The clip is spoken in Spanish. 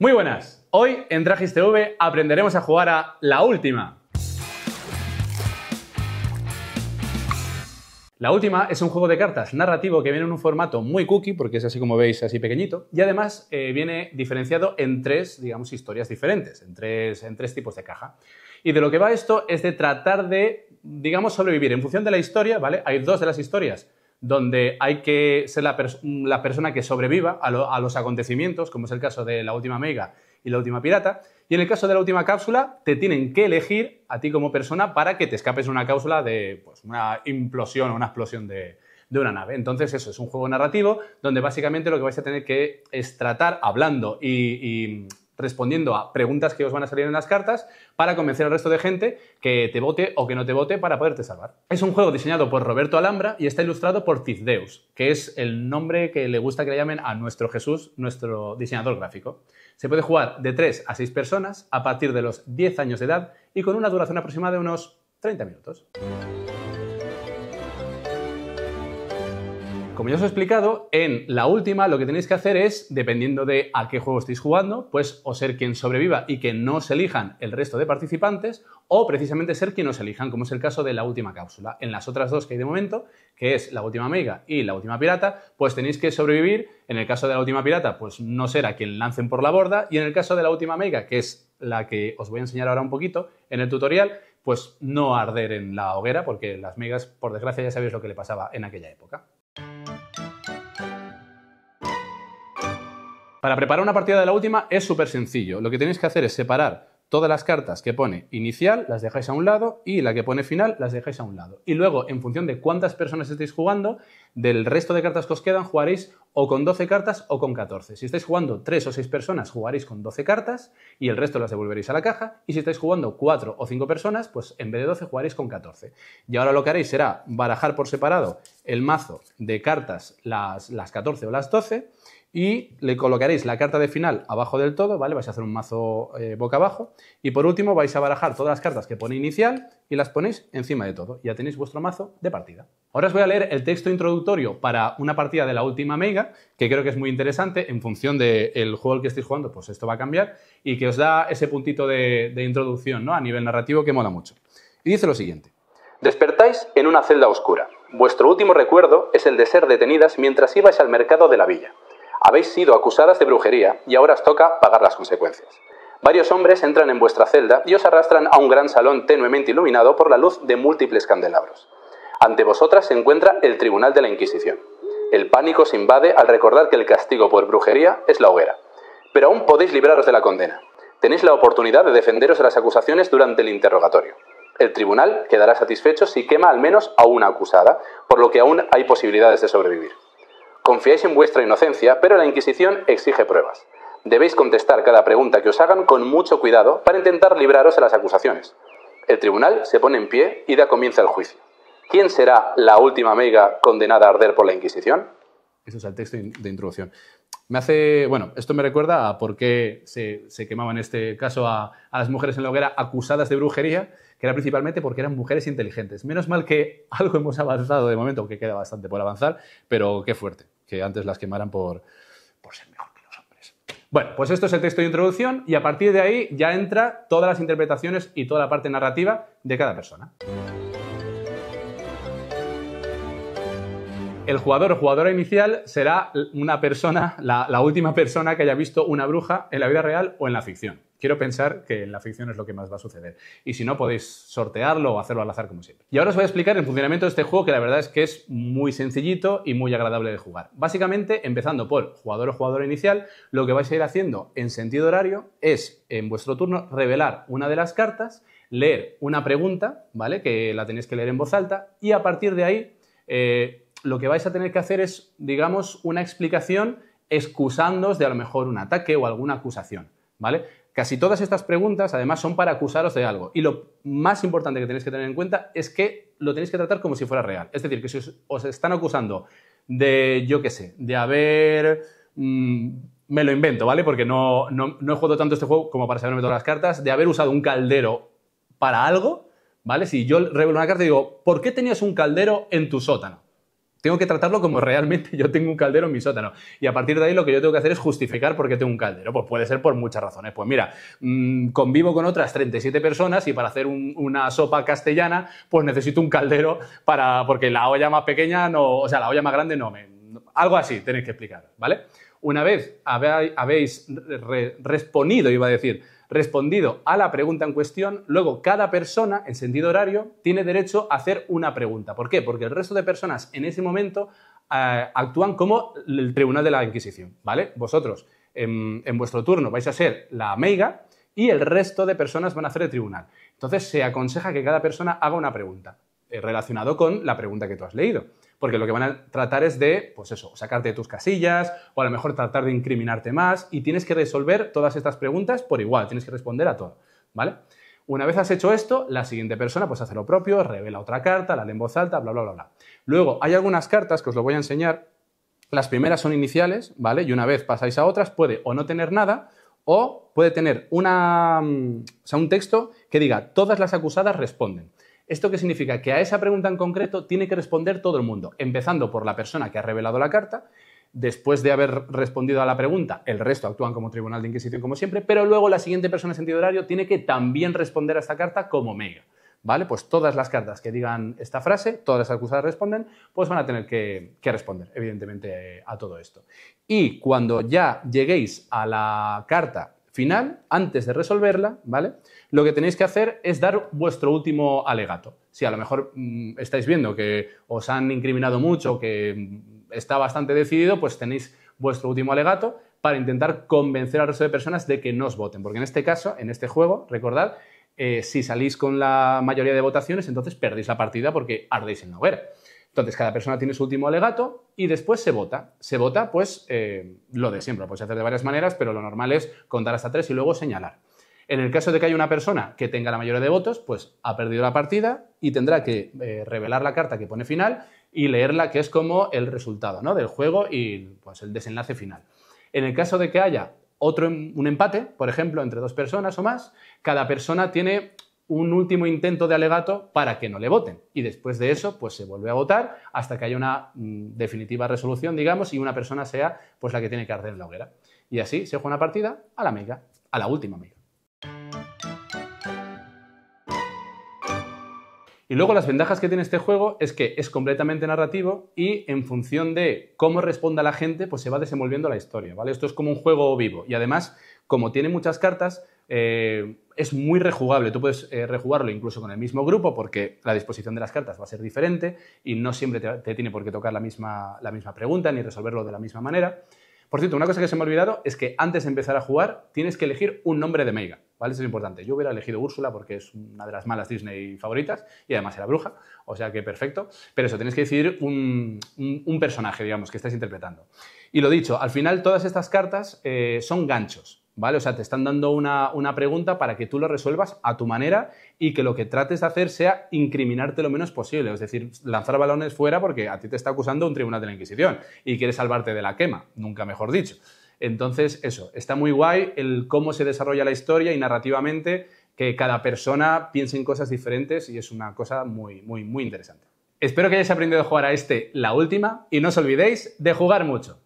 Muy buenas, hoy en Trajes TV aprenderemos a jugar a la última. La última es un juego de cartas narrativo que viene en un formato muy cookie, porque es así como veis, así pequeñito, y además eh, viene diferenciado en tres, digamos, historias diferentes, en tres, en tres tipos de caja. Y de lo que va esto es de tratar de, digamos, sobrevivir. En función de la historia, ¿vale? Hay dos de las historias donde hay que ser la, persona que sobreviva a, los acontecimientos, como es el caso de la última Mega y la última Pirata. Y en el caso de la última cápsula, te tienen que elegir a ti como persona para que te escapes de una cápsula de pues, una implosión o una explosión de, una nave. Entonces, eso es un juego narrativo donde básicamente lo que vais a tener que es tratar hablando y respondiendo a preguntas que os van a salir en las cartas para convencer al resto de gente que te vote o que no te vote para poderte salvar. Es un juego diseñado por Roberto Alhambra y está ilustrado por Tizdeus, que es el nombre que le gusta que le llamen a nuestro Jesús, nuestro diseñador gráfico. Se puede jugar de 3 a 6 personas a partir de los 10 años de edad y con una duración aproximada de unos 30 minutos. Como ya os he explicado, en la última lo que tenéis que hacer es, dependiendo de a qué juego estéis jugando, pues o ser quien sobreviva y que no se elijan el resto de participantes, o precisamente ser quien os elijan, como es el caso de la última cápsula. En las otras dos que hay de momento, que es la última mega y la última pirata, pues tenéis que sobrevivir. En el caso de la última pirata, pues no ser a quien lancen por la borda. Y en el caso de la última mega, que es la que os voy a enseñar ahora un poquito en el tutorial, pues no arder en la hoguera, porque las megas, por desgracia, ya sabéis lo que le pasaba en aquella época. Para preparar una partida de la última es súper sencillo. Lo que tenéis que hacer es separar todas las cartas que pone inicial, las dejáis a un lado, y la que pone final, las dejáis a un lado. Y luego, en función de cuántas personas estéis jugando, del resto de cartas que os quedan, jugaréis o con 12 cartas o con 14. Si estáis jugando 3 o 6 personas, jugaréis con 12 cartas y el resto las devolveréis a la caja. Y si estáis jugando 4 o 5 personas, pues en vez de 12 jugaréis con 14. Y ahora lo que haréis será barajar por separado el mazo de cartas, las, las 14 o las 12, y le colocaréis la carta de final abajo del todo, ¿vale? Vais a hacer un mazo eh, boca abajo. Y por último vais a barajar todas las cartas que pone inicial y las ponéis encima de todo. Ya tenéis vuestro mazo de partida. Ahora os voy a leer el texto introductorio para una partida de la última Mega que creo que es muy interesante en función del juego al que estéis jugando, pues esto va a cambiar y que os da ese puntito de, introducción ¿no? a nivel narrativo que mola mucho. Y dice lo siguiente. Despertáis en una celda oscura. Vuestro último recuerdo es el de ser detenidas mientras ibais al mercado de la villa. Habéis sido acusadas de brujería y ahora os toca pagar las consecuencias. Varios hombres entran en vuestra celda y os arrastran a un gran salón tenuemente iluminado por la luz de múltiples candelabros. Ante vosotras se encuentra el Tribunal de la Inquisición. El pánico se invade al recordar que el castigo por brujería es la hoguera. Pero aún podéis libraros de la condena. Tenéis la oportunidad de defenderos de las acusaciones durante el interrogatorio. El tribunal quedará satisfecho si quema al menos a una acusada, por lo que aún hay posibilidades de sobrevivir. Confiáis en vuestra inocencia, pero la Inquisición exige pruebas. Debéis contestar cada pregunta que os hagan con mucho cuidado para intentar libraros de las acusaciones. El tribunal se pone en pie y da comienzo al juicio. ¿Quién será la última mega condenada a arder por la Inquisición? Eso es el texto de introducción. Me hace, bueno, esto me recuerda a por qué se, se quemaba en este caso a, las mujeres en la hoguera acusadas de brujería, que era principalmente porque eran mujeres inteligentes. Menos mal que algo hemos avanzado de momento, aunque queda bastante por avanzar, pero qué fuerte, que antes las quemaran por, por ser mejor que los hombres. Bueno, pues esto es el texto de introducción y a partir de ahí ya entra todas las interpretaciones y toda la parte narrativa de cada persona. el jugador o jugadora inicial será una persona, la, última persona que haya visto una bruja en la vida real o en la ficción. Quiero pensar que en la ficción es lo que más va a suceder. Y si no, podéis sortearlo o hacerlo al azar como siempre. Y ahora os voy a explicar el funcionamiento de este juego, que la verdad es que es muy sencillito y muy agradable de jugar. Básicamente, empezando por jugador o jugadora inicial, lo que vais a ir haciendo en sentido horario es, en vuestro turno, revelar una de las cartas, leer una pregunta, ¿vale? Que la tenéis que leer en voz alta, y a partir de ahí... Eh, lo que vais a tener que hacer es, digamos, una explicación excusándoos de a lo mejor un ataque o alguna acusación, ¿vale? Casi todas estas preguntas, además, son para acusaros de algo. Y lo más importante que tenéis que tener en cuenta es que lo tenéis que tratar como si fuera real. Es decir, que si os, están acusando de, yo qué sé, de haber... Mm, me lo invento, ¿vale? Porque no, no, no, he jugado tanto este juego como para saberme todas las cartas, de haber usado un caldero para algo, ¿vale? Si yo revelo una carta y digo, ¿por qué tenías un caldero en tu sótano? Tengo que tratarlo como realmente yo tengo un caldero en mi sótano. Y a partir de ahí lo que yo tengo que hacer es justificar por qué tengo un caldero. Pues puede ser por muchas razones. Pues mira, mm, convivo con otras 37 personas y para hacer una sopa castellana, pues necesito un caldero para, porque la olla más pequeña, no, o sea, la olla más grande no me, algo así tenéis que explicar, ¿vale? Una vez habéis respondido, iba a decir, respondido a la pregunta en cuestión, luego cada persona en sentido horario tiene derecho a hacer una pregunta. ¿Por qué? Porque el resto de personas en ese momento eh, actúan como el tribunal de la Inquisición, ¿vale? Vosotros en, vuestro turno vais a ser la meiga y el resto de personas van a hacer el tribunal. Entonces se aconseja que cada persona haga una pregunta relacionada eh, relacionado con la pregunta que tú has leído porque lo que van a tratar es de, pues eso, sacarte de tus casillas o a lo mejor tratar de incriminarte más y tienes que resolver todas estas preguntas por igual, tienes que responder a todo, ¿vale? Una vez has hecho esto, la siguiente persona pues hace lo propio, revela otra carta, la lee en voz alta, bla, bla, bla, bla. Luego, hay algunas cartas que os lo voy a enseñar. Las primeras son iniciales, ¿vale? Y una vez pasáis a otras, puede o no tener nada o puede tener una, mm, o sea, un texto que diga todas las acusadas responden. ¿Esto qué significa? Que a esa pregunta en concreto tiene que responder todo el mundo, empezando por la persona que ha revelado la carta, después de haber respondido a la pregunta, el resto actúan como tribunal de inquisición como siempre, pero luego la siguiente persona en sentido horario tiene que también responder a esta carta como mega ¿Vale? Pues todas las cartas que digan esta frase, todas las acusadas responden, pues van a tener que responder, evidentemente, a todo esto. Y cuando ya lleguéis a la carta final, antes de resolverla, ¿vale? Lo que tenéis que hacer es dar vuestro último alegato. Si a lo mejor mm, estáis viendo que os han incriminado mucho, que mm, está bastante decidido, pues tenéis vuestro último alegato para intentar convencer al resto de personas de que no os voten. Porque en este caso, en este juego, recordad, eh, si salís con la mayoría de votaciones, entonces perdéis la partida porque ardéis en no ver. Entonces, cada persona tiene su último alegato y después se vota. Se vota, pues, eh, lo de siempre. Lo podéis hacer de varias maneras, pero lo normal es contar hasta tres y luego señalar. En el caso de que haya una persona que tenga la mayoría de votos, pues ha perdido la partida y tendrá que eh, revelar la carta que pone final y leerla, que es como el resultado del juego y pues, el desenlace final. En el caso de que haya otro, un empate, por ejemplo, entre dos personas o más, cada persona tiene un último intento de alegato para que no le voten. Y después de eso, pues se vuelve a votar hasta que haya una mm, definitiva resolución, digamos, y una persona sea pues la que tiene que arder en la hoguera. Y así se juega una partida a la mega, a la última mega. Y luego las ventajas que tiene este juego es que es completamente narrativo y en función de cómo responda la gente, pues se va desenvolviendo la historia, ¿vale? Esto es como un juego vivo. Y además, como tiene muchas cartas, eh, es muy rejugable. Tú puedes eh, rejugarlo incluso con el mismo grupo porque la disposición de las cartas va a ser diferente y no siempre te, tiene por qué tocar la misma, la misma pregunta ni resolverlo de la misma manera. Por cierto, una cosa que se me ha olvidado es que antes de empezar a jugar tienes que elegir un nombre de Mega. ¿vale? Eso es importante. Yo hubiera elegido Úrsula porque es una de las malas Disney favoritas y además era bruja, o sea que perfecto. Pero eso, tienes que decidir un, personaje, digamos, que estás interpretando. Y lo dicho, al final todas estas cartas eh, son ganchos, ¿vale? O sea, te están dando una, una, pregunta para que tú lo resuelvas a tu manera y que lo que trates de hacer sea incriminarte lo menos posible, es decir, lanzar balones fuera porque a ti te está acusando un tribunal de la Inquisición y quieres salvarte de la quema, nunca mejor dicho. Entonces, eso, está muy guay el cómo se desarrolla la historia y narrativamente que cada persona piense en cosas diferentes y es una cosa muy, muy, muy interesante. Espero que hayáis aprendido a jugar a este la última y no os olvidéis de jugar mucho.